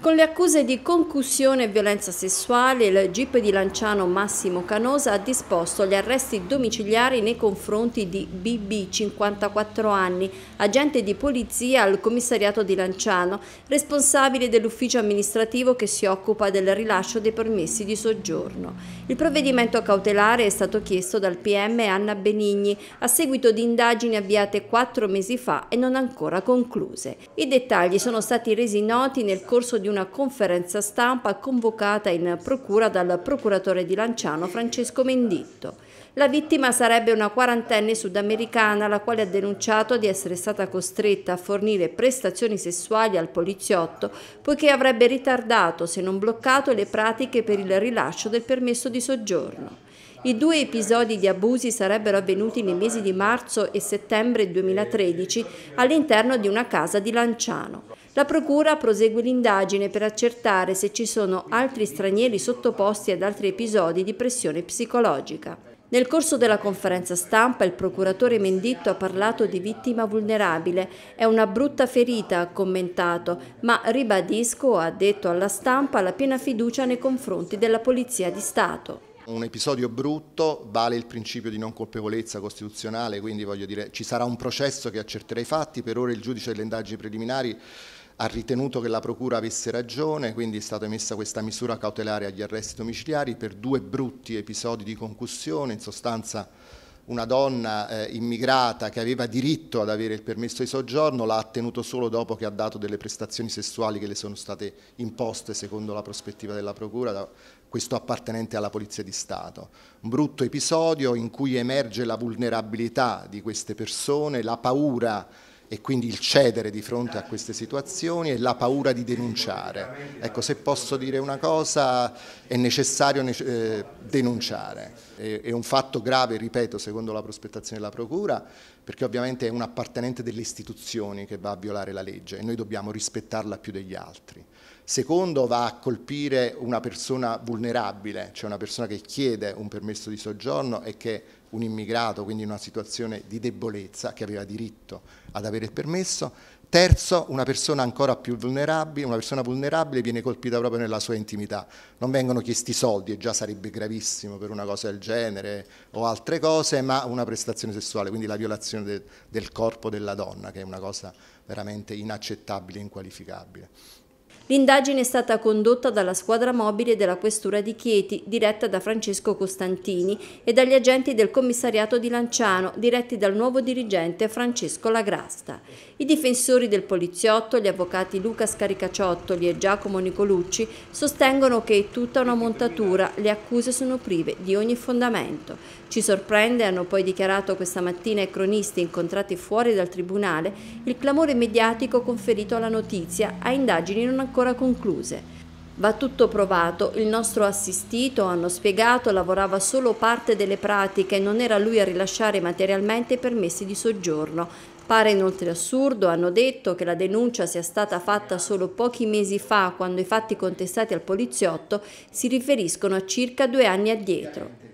Con le accuse di concussione e violenza sessuale, il GIP di Lanciano Massimo Canosa ha disposto gli arresti domiciliari nei confronti di BB, 54 anni, agente di polizia al commissariato di Lanciano, responsabile dell'ufficio amministrativo che si occupa del rilascio dei permessi di soggiorno. Il provvedimento cautelare è stato chiesto dal PM Anna Benigni a seguito di indagini avviate quattro mesi fa e non ancora concluse. I dettagli sono stati resi noti nel corso di di una conferenza stampa convocata in procura dal procuratore di Lanciano Francesco Menditto. La vittima sarebbe una quarantenne sudamericana la quale ha denunciato di essere stata costretta a fornire prestazioni sessuali al poliziotto poiché avrebbe ritardato se non bloccato le pratiche per il rilascio del permesso di soggiorno. I due episodi di abusi sarebbero avvenuti nei mesi di marzo e settembre 2013 all'interno di una casa di Lanciano. La Procura prosegue l'indagine per accertare se ci sono altri stranieri sottoposti ad altri episodi di pressione psicologica. Nel corso della conferenza stampa il procuratore Menditto ha parlato di vittima vulnerabile. È una brutta ferita, ha commentato, ma ribadisco, ha detto alla stampa, la piena fiducia nei confronti della Polizia di Stato un episodio brutto vale il principio di non colpevolezza costituzionale, quindi voglio dire ci sarà un processo che accerterà i fatti, per ora il giudice delle indagini preliminari ha ritenuto che la Procura avesse ragione, quindi è stata emessa questa misura cautelare agli arresti domiciliari per due brutti episodi di concussione, in sostanza una donna eh, immigrata che aveva diritto ad avere il permesso di soggiorno l'ha tenuto solo dopo che ha dato delle prestazioni sessuali che le sono state imposte secondo la prospettiva della Procura da questo appartenente alla Polizia di Stato. Un brutto episodio in cui emerge la vulnerabilità di queste persone, la paura e quindi il cedere di fronte a queste situazioni e la paura di denunciare. Ecco, se posso dire una cosa è necessario eh, denunciare. È, è un fatto grave, ripeto, secondo la prospettazione della Procura, perché ovviamente è un appartenente delle istituzioni che va a violare la legge e noi dobbiamo rispettarla più degli altri. Secondo va a colpire una persona vulnerabile, cioè una persona che chiede un permesso di soggiorno e che un immigrato, quindi in una situazione di debolezza che aveva diritto ad avere il permesso. Terzo, una persona ancora più vulnerabile, una persona vulnerabile viene colpita proprio nella sua intimità. Non vengono chiesti soldi e già sarebbe gravissimo per una cosa del genere o altre cose, ma una prestazione sessuale, quindi la violazione de del corpo della donna, che è una cosa veramente inaccettabile inqualificabile. L'indagine è stata condotta dalla squadra mobile della Questura di Chieti, diretta da Francesco Costantini, e dagli agenti del commissariato di Lanciano, diretti dal nuovo dirigente Francesco Lagrasta. I difensori del poliziotto, gli avvocati Luca Scaricaciottoli e Giacomo Nicolucci, sostengono che è tutta una montatura, le accuse sono prive di ogni fondamento. Ci sorprende, hanno poi dichiarato questa mattina ai cronisti incontrati fuori dal tribunale, il clamore mediatico conferito alla notizia, a indagini non ancora ancora concluse. Va tutto provato, il nostro assistito, hanno spiegato, lavorava solo parte delle pratiche e non era lui a rilasciare materialmente i permessi di soggiorno. Pare inoltre assurdo, hanno detto, che la denuncia sia stata fatta solo pochi mesi fa, quando i fatti contestati al poliziotto si riferiscono a circa due anni addietro.